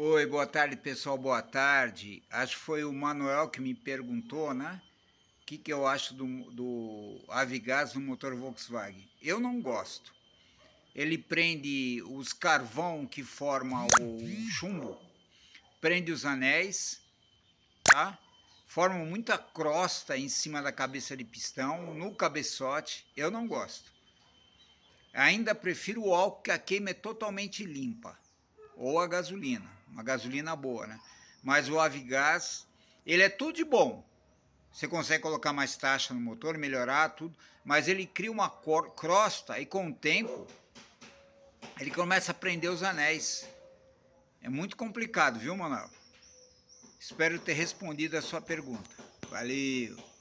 Oi, boa tarde pessoal, boa tarde. Acho que foi o Manuel que me perguntou, né? O que, que eu acho do, do Avigás no motor Volkswagen. Eu não gosto. Ele prende os carvão que forma o chumbo, prende os anéis, tá? Forma muita crosta em cima da cabeça de pistão, no cabeçote. Eu não gosto. Ainda prefiro o álcool que a queima é totalmente limpa ou a gasolina, uma gasolina boa, né? Mas o Avigás, ele é tudo de bom. Você consegue colocar mais taxa no motor, melhorar tudo, mas ele cria uma crosta e com o tempo ele começa a prender os anéis. É muito complicado, viu, Manuel? Espero ter respondido a sua pergunta. Valeu!